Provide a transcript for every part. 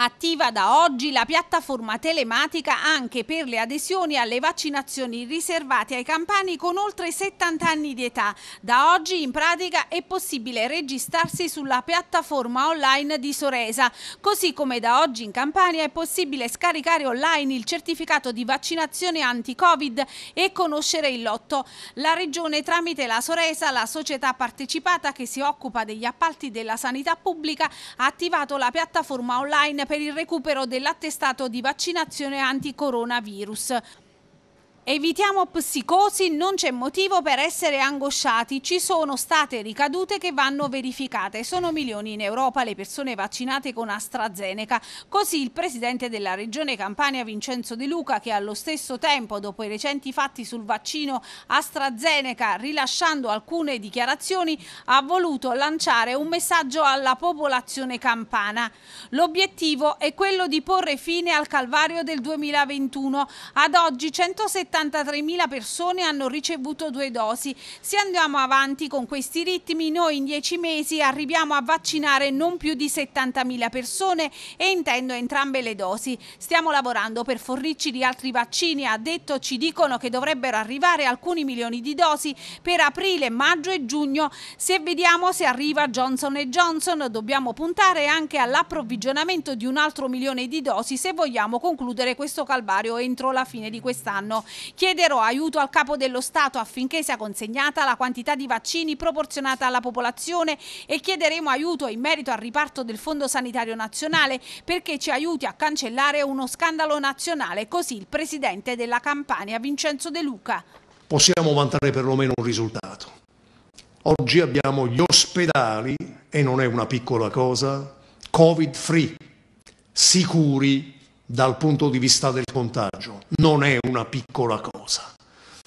Attiva da oggi la piattaforma telematica anche per le adesioni alle vaccinazioni riservate ai campani con oltre 70 anni di età. Da oggi in pratica è possibile registrarsi sulla piattaforma online di Soresa, così come da oggi in Campania è possibile scaricare online il certificato di vaccinazione anti-Covid e conoscere il lotto. La Regione tramite la Soresa, la società partecipata che si occupa degli appalti della sanità pubblica, ha attivato la piattaforma online per il recupero dell'attestato di vaccinazione anticoronavirus. Evitiamo psicosi, non c'è motivo per essere angosciati, ci sono state ricadute che vanno verificate. Sono milioni in Europa le persone vaccinate con AstraZeneca. Così il presidente della regione Campania Vincenzo De Luca che allo stesso tempo dopo i recenti fatti sul vaccino AstraZeneca rilasciando alcune dichiarazioni ha voluto lanciare un messaggio alla popolazione campana. L'obiettivo è quello di porre fine al calvario del 2021. Ad oggi 170 73.000 persone hanno ricevuto due dosi. Se andiamo avanti con questi ritmi, noi in dieci mesi arriviamo a vaccinare non più di 70.000 persone e intendo entrambe le dosi. Stiamo lavorando per fornirci di altri vaccini, ha detto, ci dicono che dovrebbero arrivare alcuni milioni di dosi per aprile, maggio e giugno. Se vediamo se arriva Johnson Johnson, dobbiamo puntare anche all'approvvigionamento di un altro milione di dosi se vogliamo concludere questo calvario entro la fine di quest'anno. Chiederò aiuto al capo dello Stato affinché sia consegnata la quantità di vaccini proporzionata alla popolazione e chiederemo aiuto in merito al riparto del Fondo Sanitario Nazionale perché ci aiuti a cancellare uno scandalo nazionale, così il presidente della Campania Vincenzo De Luca. Possiamo vantare perlomeno un risultato. Oggi abbiamo gli ospedali, e non è una piccola cosa, covid free, sicuri dal punto di vista del contagio non è una piccola cosa.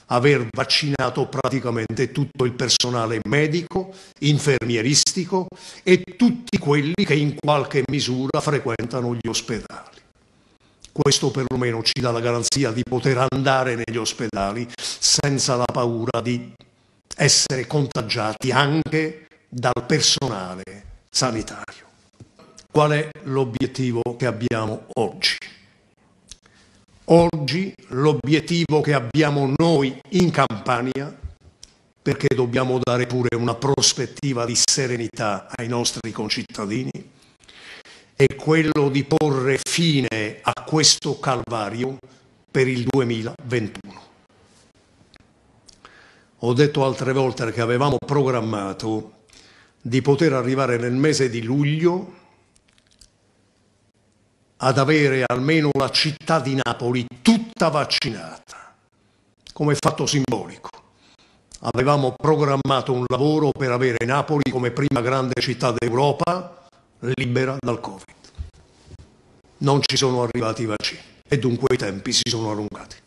Aver vaccinato praticamente tutto il personale medico, infermieristico e tutti quelli che in qualche misura frequentano gli ospedali. Questo perlomeno ci dà la garanzia di poter andare negli ospedali senza la paura di essere contagiati anche dal personale sanitario. Qual è l'obiettivo che abbiamo oggi? Oggi l'obiettivo che abbiamo noi in Campania, perché dobbiamo dare pure una prospettiva di serenità ai nostri concittadini, è quello di porre fine a questo calvario per il 2021. Ho detto altre volte che avevamo programmato di poter arrivare nel mese di luglio ad avere almeno la città di Napoli tutta vaccinata, come fatto simbolico. Avevamo programmato un lavoro per avere Napoli come prima grande città d'Europa libera dal Covid. Non ci sono arrivati i vaccini e dunque i tempi si sono allungati.